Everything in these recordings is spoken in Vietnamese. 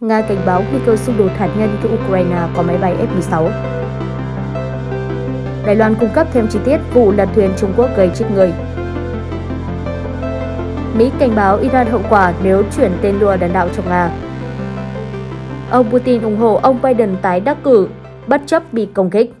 Nga cảnh báo nguy cơ xung đột hạt nhân với Ukraine có máy bay F-16. Đài Loan cung cấp thêm chi tiết vụ lật thuyền Trung Quốc gây chết người. Mỹ cảnh báo Iran hậu quả nếu chuyển tên lửa đạn đạo cho Nga. Ông Putin ủng hộ ông Biden tái đắc cử, bất chấp bị công kích.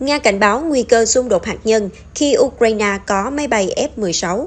Nga cảnh báo nguy cơ xung đột hạt nhân khi Ukraine có máy bay F-16.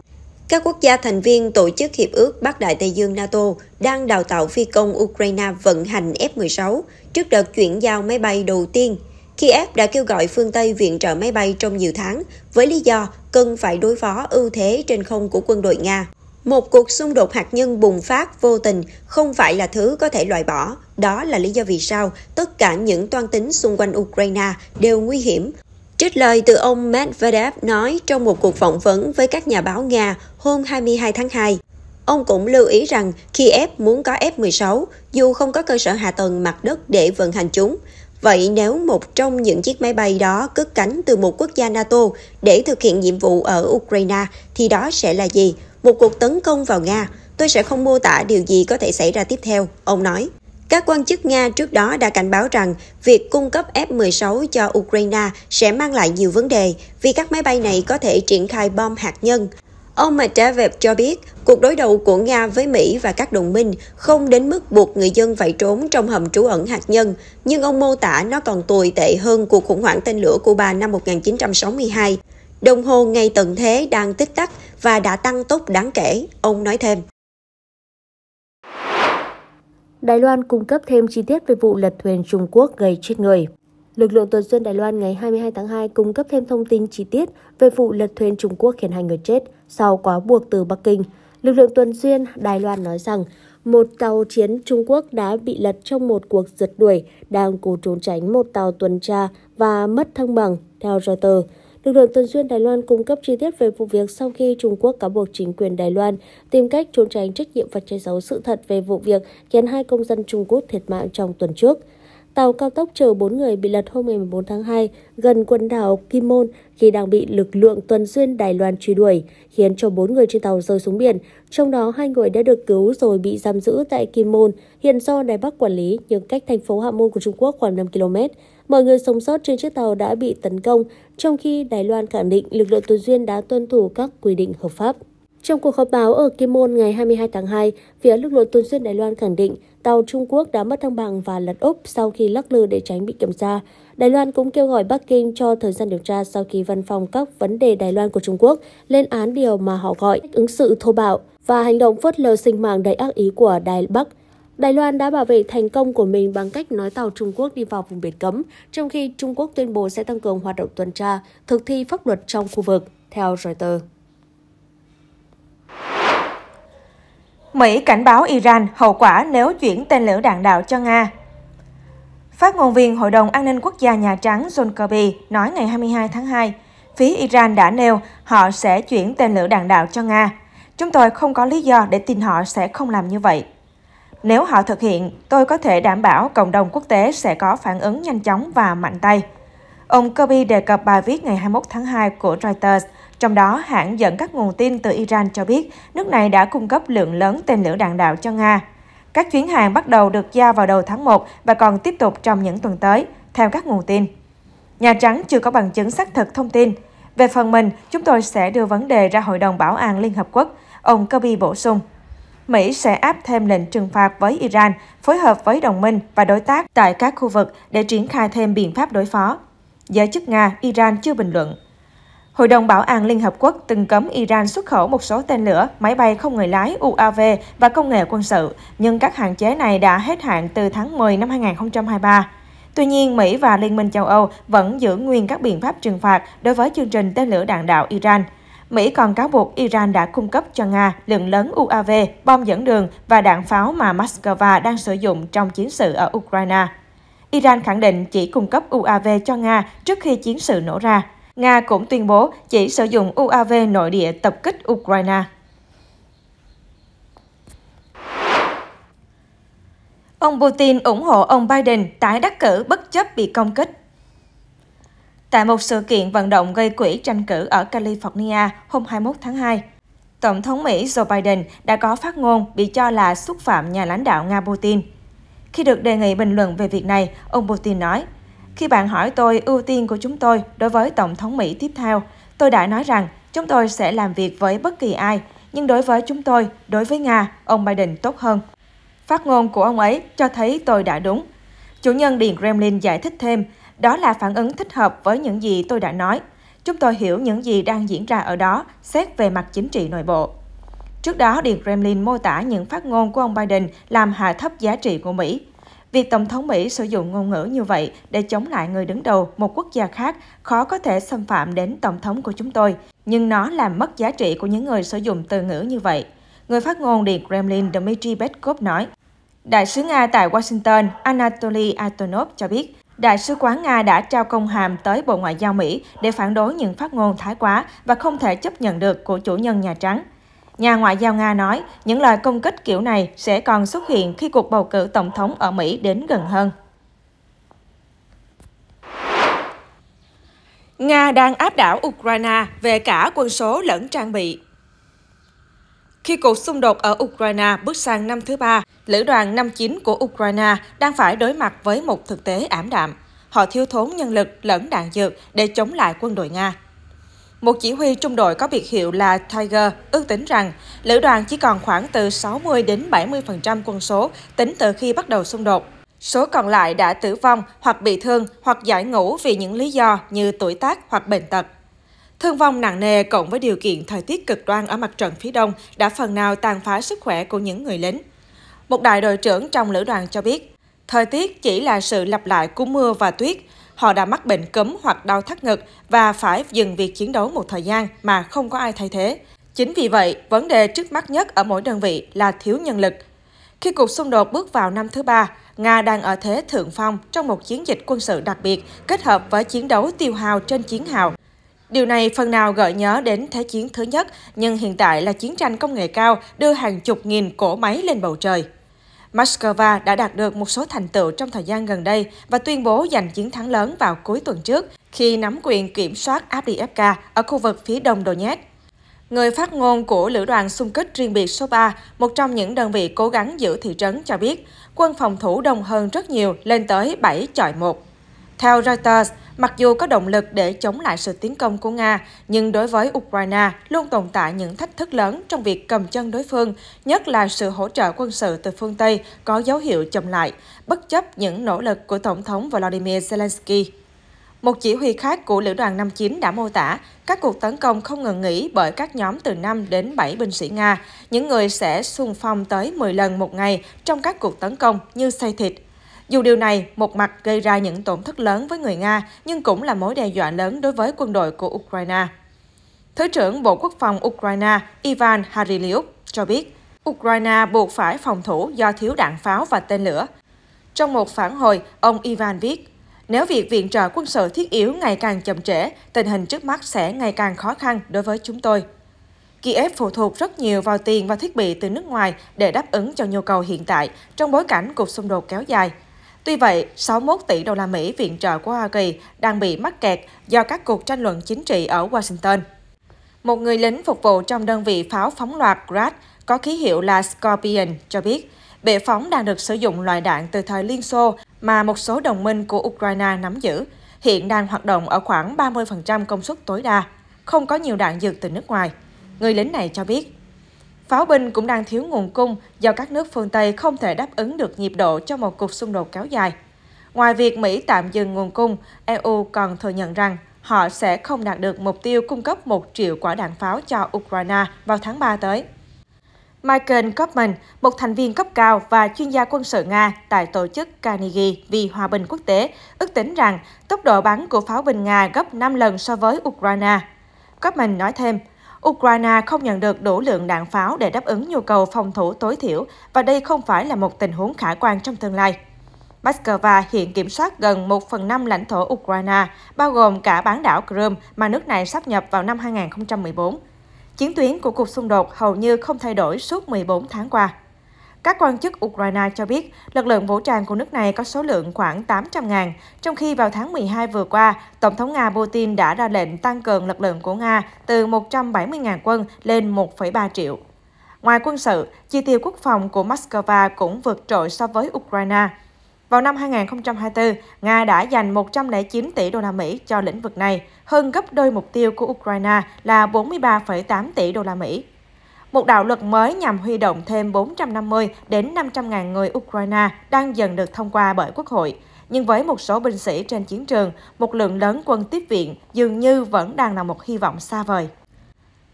Các quốc gia thành viên Tổ chức Hiệp ước Bắc Đại Tây Dương NATO đang đào tạo phi công Ukraine vận hành F-16 trước đợt chuyển giao máy bay đầu tiên. Kiev đã kêu gọi phương Tây viện trợ máy bay trong nhiều tháng với lý do cần phải đối phó ưu thế trên không của quân đội Nga. Một cuộc xung đột hạt nhân bùng phát vô tình không phải là thứ có thể loại bỏ. Đó là lý do vì sao tất cả những toan tính xung quanh Ukraine đều nguy hiểm. Trích lời từ ông Medvedev nói trong một cuộc phỏng vấn với các nhà báo Nga hôm 22 tháng 2. Ông cũng lưu ý rằng khi f muốn có F-16 dù không có cơ sở hạ tầng mặt đất để vận hành chúng. Vậy nếu một trong những chiếc máy bay đó cất cánh từ một quốc gia NATO để thực hiện nhiệm vụ ở Ukraine thì đó sẽ là gì? một cuộc tấn công vào Nga, tôi sẽ không mô tả điều gì có thể xảy ra tiếp theo, ông nói. Các quan chức Nga trước đó đã cảnh báo rằng việc cung cấp F-16 cho Ukraine sẽ mang lại nhiều vấn đề vì các máy bay này có thể triển khai bom hạt nhân. Ông Medvedev cho biết cuộc đối đầu của Nga với Mỹ và các đồng minh không đến mức buộc người dân phải trốn trong hầm trú ẩn hạt nhân, nhưng ông mô tả nó còn tồi tệ hơn cuộc khủng hoảng tên lửa Cuba năm 1962. Đồng hồ ngày tận thế đang tích tắc và đã tăng tốc đáng kể, ông nói thêm. Đài Loan cung cấp thêm chi tiết về vụ lật thuyền Trung Quốc gây chết người. Lực lượng tuần duyên Đài Loan ngày 22 tháng 2 cung cấp thêm thông tin chi tiết về vụ lật thuyền Trung Quốc khiến hai người chết sau quá buộc từ Bắc Kinh. Lực lượng tuần duyên Đài Loan nói rằng một tàu chiến Trung Quốc đã bị lật trong một cuộc rượt đuổi đang cố trốn tránh một tàu tuần tra và mất thăng bằng, theo Reuters. Lực lượng tuần duyên Đài Loan cung cấp chi tiết về vụ việc sau khi Trung Quốc cáo buộc chính quyền Đài Loan tìm cách trốn tránh trách nhiệm và che giấu sự thật về vụ việc khiến hai công dân Trung Quốc thiệt mạng trong tuần trước. Tàu cao tốc chở 4 người bị lật hôm ngày 14 tháng 2 gần quần đảo Kim Môn khi đang bị lực lượng tuần duyên Đài Loan truy đuổi, khiến cho 4 người trên tàu rơi xuống biển. Trong đó, hai người đã được cứu rồi bị giam giữ tại Kim Môn, hiện do Đài Bắc quản lý nhưng cách thành phố Hạ Môn của Trung Quốc khoảng 5 km. Mọi người sống sót trên chiếc tàu đã bị tấn công, trong khi Đài Loan khẳng định lực lượng tuần duyên đã tuân thủ các quy định hợp pháp. Trong cuộc họp báo ở Kim Môn ngày 22 tháng 2, phía lực lượng tuần duyên Đài Loan khẳng định tàu Trung Quốc đã mất thăng bằng và lật úp sau khi lắc lư để tránh bị kiểm tra. Đài Loan cũng kêu gọi Bắc Kinh cho thời gian điều tra sau khi văn phòng các vấn đề Đài Loan của Trung Quốc lên án điều mà họ gọi ứng xử thô bạo và hành động phớt lờ sinh mạng đầy ác ý của Đài Bắc – Đài Loan đã bảo vệ thành công của mình bằng cách nói tàu Trung Quốc đi vào vùng biển cấm, trong khi Trung Quốc tuyên bố sẽ tăng cường hoạt động tuần tra, thực thi pháp luật trong khu vực, theo Reuters. Mỹ cảnh báo Iran hậu quả nếu chuyển tên lửa đạn đạo cho Nga. Phát ngôn viên Hội đồng An ninh Quốc gia Nhà Trắng John Kirby nói ngày 22 tháng 2, phía Iran đã nêu họ sẽ chuyển tên lửa đạn đạo cho Nga. Chúng tôi không có lý do để tin họ sẽ không làm như vậy. Nếu họ thực hiện, tôi có thể đảm bảo cộng đồng quốc tế sẽ có phản ứng nhanh chóng và mạnh tay. Ông Kirby đề cập bài viết ngày 21 tháng 2 của Reuters, trong đó hãng dẫn các nguồn tin từ Iran cho biết nước này đã cung cấp lượng lớn tên lửa đạn đạo cho Nga. Các chuyến hàng bắt đầu được giao vào đầu tháng 1 và còn tiếp tục trong những tuần tới, theo các nguồn tin. Nhà Trắng chưa có bằng chứng xác thực thông tin. Về phần mình, chúng tôi sẽ đưa vấn đề ra Hội đồng Bảo an Liên Hợp Quốc, ông Kirby bổ sung. Mỹ sẽ áp thêm lệnh trừng phạt với Iran, phối hợp với đồng minh và đối tác tại các khu vực để triển khai thêm biện pháp đối phó. Giới chức Nga, Iran chưa bình luận. Hội đồng Bảo an Liên Hợp Quốc từng cấm Iran xuất khẩu một số tên lửa, máy bay không người lái UAV và công nghệ quân sự, nhưng các hạn chế này đã hết hạn từ tháng 10 năm 2023. Tuy nhiên, Mỹ và Liên minh châu Âu vẫn giữ nguyên các biện pháp trừng phạt đối với chương trình tên lửa đạn đạo Iran – Mỹ còn cáo buộc Iran đã cung cấp cho Nga lượng lớn UAV, bom dẫn đường và đạn pháo mà Moscow đang sử dụng trong chiến sự ở Ukraine. Iran khẳng định chỉ cung cấp UAV cho Nga trước khi chiến sự nổ ra. Nga cũng tuyên bố chỉ sử dụng UAV nội địa tập kích Ukraine. Ông Putin ủng hộ ông Biden tái đắc cử bất chấp bị công kích. Tại một sự kiện vận động gây quỹ tranh cử ở California hôm 21 tháng 2, Tổng thống Mỹ Joe Biden đã có phát ngôn bị cho là xúc phạm nhà lãnh đạo Nga Putin. Khi được đề nghị bình luận về việc này, ông Putin nói, Khi bạn hỏi tôi ưu tiên của chúng tôi đối với Tổng thống Mỹ tiếp theo, tôi đã nói rằng chúng tôi sẽ làm việc với bất kỳ ai, nhưng đối với chúng tôi, đối với Nga, ông Biden tốt hơn. Phát ngôn của ông ấy cho thấy tôi đã đúng. Chủ nhân Điện Kremlin giải thích thêm, đó là phản ứng thích hợp với những gì tôi đã nói. Chúng tôi hiểu những gì đang diễn ra ở đó, xét về mặt chính trị nội bộ. Trước đó, Điện Kremlin mô tả những phát ngôn của ông Biden làm hạ thấp giá trị của Mỹ. Việc Tổng thống Mỹ sử dụng ngôn ngữ như vậy để chống lại người đứng đầu một quốc gia khác khó có thể xâm phạm đến Tổng thống của chúng tôi, nhưng nó làm mất giá trị của những người sử dụng từ ngữ như vậy. Người phát ngôn Điện Kremlin Dmitry Peskov nói, Đại sứ Nga tại Washington Anatoly Antonov cho biết, Đại sứ quán Nga đã trao công hàm tới Bộ Ngoại giao Mỹ để phản đối những phát ngôn thái quá và không thể chấp nhận được của chủ nhân Nhà Trắng. Nhà Ngoại giao Nga nói những lời công kích kiểu này sẽ còn xuất hiện khi cuộc bầu cử tổng thống ở Mỹ đến gần hơn. Nga đang áp đảo Ukraine về cả quân số lẫn trang bị. Khi cuộc xung đột ở Ukraine bước sang năm thứ ba, lữ đoàn 59 của Ukraine đang phải đối mặt với một thực tế ảm đạm. Họ thiếu thốn nhân lực lẫn đạn dược để chống lại quân đội Nga. Một chỉ huy trung đội có biệt hiệu là Tiger ước tính rằng lữ đoàn chỉ còn khoảng từ 60 đến 70% quân số tính từ khi bắt đầu xung đột. Số còn lại đã tử vong hoặc bị thương hoặc giải ngũ vì những lý do như tuổi tác hoặc bệnh tật. Thương vong nặng nề cộng với điều kiện thời tiết cực đoan ở mặt trận phía đông đã phần nào tàn phá sức khỏe của những người lính. Một đại đội trưởng trong lữ đoàn cho biết, thời tiết chỉ là sự lặp lại của mưa và tuyết. Họ đã mắc bệnh cấm hoặc đau thắt ngực và phải dừng việc chiến đấu một thời gian mà không có ai thay thế. Chính vì vậy, vấn đề trước mắt nhất ở mỗi đơn vị là thiếu nhân lực. Khi cuộc xung đột bước vào năm thứ ba, Nga đang ở thế thượng phong trong một chiến dịch quân sự đặc biệt kết hợp với chiến đấu tiêu hào trên chiến hào Điều này phần nào gợi nhớ đến Thế chiến thứ nhất, nhưng hiện tại là chiến tranh công nghệ cao đưa hàng chục nghìn cỗ máy lên bầu trời. Moscow đã đạt được một số thành tựu trong thời gian gần đây và tuyên bố giành chiến thắng lớn vào cuối tuần trước khi nắm quyền kiểm soát Abdiivka ở khu vực phía đông Donetsk. Người phát ngôn của Lữ đoàn xung kích riêng biệt số 3, một trong những đơn vị cố gắng giữ thị trấn cho biết, quân phòng thủ đông hơn rất nhiều, lên tới 7 chọi 1. Theo Reuters, Mặc dù có động lực để chống lại sự tiến công của Nga, nhưng đối với Ukraine luôn tồn tại những thách thức lớn trong việc cầm chân đối phương, nhất là sự hỗ trợ quân sự từ phương Tây có dấu hiệu chậm lại, bất chấp những nỗ lực của Tổng thống Volodymyr Zelensky. Một chỉ huy khác của Lữ đoàn 59 đã mô tả các cuộc tấn công không ngừng nghỉ bởi các nhóm từ 5 đến 7 binh sĩ Nga, những người sẽ xung phong tới 10 lần một ngày trong các cuộc tấn công như xây thịt, dù điều này một mặt gây ra những tổn thất lớn với người Nga, nhưng cũng là mối đe dọa lớn đối với quân đội của Ukraine. Thứ trưởng Bộ Quốc phòng Ukraine Ivan Hariliuk cho biết, Ukraine buộc phải phòng thủ do thiếu đạn pháo và tên lửa. Trong một phản hồi, ông Ivan viết, nếu việc viện trợ quân sự thiết yếu ngày càng chậm trễ, tình hình trước mắt sẽ ngày càng khó khăn đối với chúng tôi. Kiev phụ thuộc rất nhiều vào tiền và thiết bị từ nước ngoài để đáp ứng cho nhu cầu hiện tại trong bối cảnh cuộc xung đột kéo dài. Tuy vậy, 61 tỷ đô la Mỹ viện trợ của Hoa Kỳ đang bị mắc kẹt do các cuộc tranh luận chính trị ở Washington. Một người lính phục vụ trong đơn vị pháo phóng loạt Grad có ký hiệu là Scorpion cho biết, bệ phóng đang được sử dụng loại đạn từ thời Liên Xô mà một số đồng minh của Ukraine nắm giữ, hiện đang hoạt động ở khoảng 30% công suất tối đa, không có nhiều đạn dược từ nước ngoài. Người lính này cho biết, Pháo binh cũng đang thiếu nguồn cung do các nước phương Tây không thể đáp ứng được nhịp độ cho một cuộc xung đột kéo dài. Ngoài việc Mỹ tạm dừng nguồn cung, EU còn thừa nhận rằng họ sẽ không đạt được mục tiêu cung cấp 1 triệu quả đạn pháo cho Ukraine vào tháng 3 tới. Michael Kopman, một thành viên cấp cao và chuyên gia quân sự Nga tại tổ chức Carnegie vì Hòa bình Quốc tế, ước tính rằng tốc độ bắn của pháo binh Nga gấp 5 lần so với Ukraine. Kopman nói thêm, Ukraine không nhận được đủ lượng đạn pháo để đáp ứng nhu cầu phòng thủ tối thiểu và đây không phải là một tình huống khả quan trong tương lai. Moscow hiện kiểm soát gần 1 phần 5 lãnh thổ Ukraine, bao gồm cả bán đảo Crimea mà nước này sắp nhập vào năm 2014. Chiến tuyến của cuộc xung đột hầu như không thay đổi suốt 14 tháng qua. Các quan chức Ukraine cho biết lực lượng vũ trang của nước này có số lượng khoảng 800.000, trong khi vào tháng 12 vừa qua, Tổng thống Nga Putin đã ra lệnh tăng cường lực lượng của Nga từ 170.000 quân lên 1,3 triệu. Ngoài quân sự, chi tiêu quốc phòng của Moscow cũng vượt trội so với Ukraine. Vào năm 2024, Nga đã dành 109 tỷ đô la Mỹ cho lĩnh vực này, hơn gấp đôi mục tiêu của Ukraine là 43,8 tỷ đô la Mỹ. Một đạo luật mới nhằm huy động thêm 450 đến 500 ngàn người Ukraine đang dần được thông qua bởi Quốc hội. Nhưng với một số binh sĩ trên chiến trường, một lượng lớn quân tiếp viện dường như vẫn đang là một hy vọng xa vời.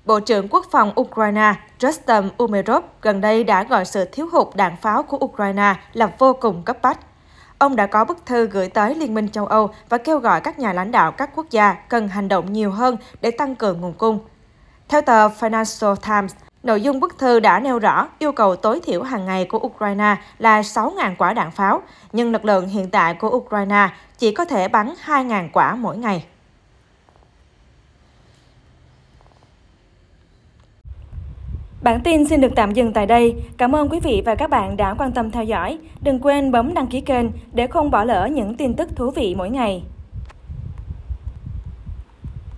Bộ trưởng Quốc phòng Ukraine Rustem Umerov gần đây đã gọi sự thiếu hụt đạn pháo của Ukraine là vô cùng cấp bách. Ông đã có bức thư gửi tới Liên minh châu Âu và kêu gọi các nhà lãnh đạo các quốc gia cần hành động nhiều hơn để tăng cường nguồn cung. Theo tờ Financial Times, Nội dung bức thư đã nêu rõ yêu cầu tối thiểu hàng ngày của Ukraine là 6.000 quả đạn pháo, nhưng lực lượng hiện tại của Ukraine chỉ có thể bắn 2.000 quả mỗi ngày. Bản tin xin được tạm dừng tại đây. Cảm ơn quý vị và các bạn đã quan tâm theo dõi. Đừng quên bấm đăng ký kênh để không bỏ lỡ những tin tức thú vị mỗi ngày.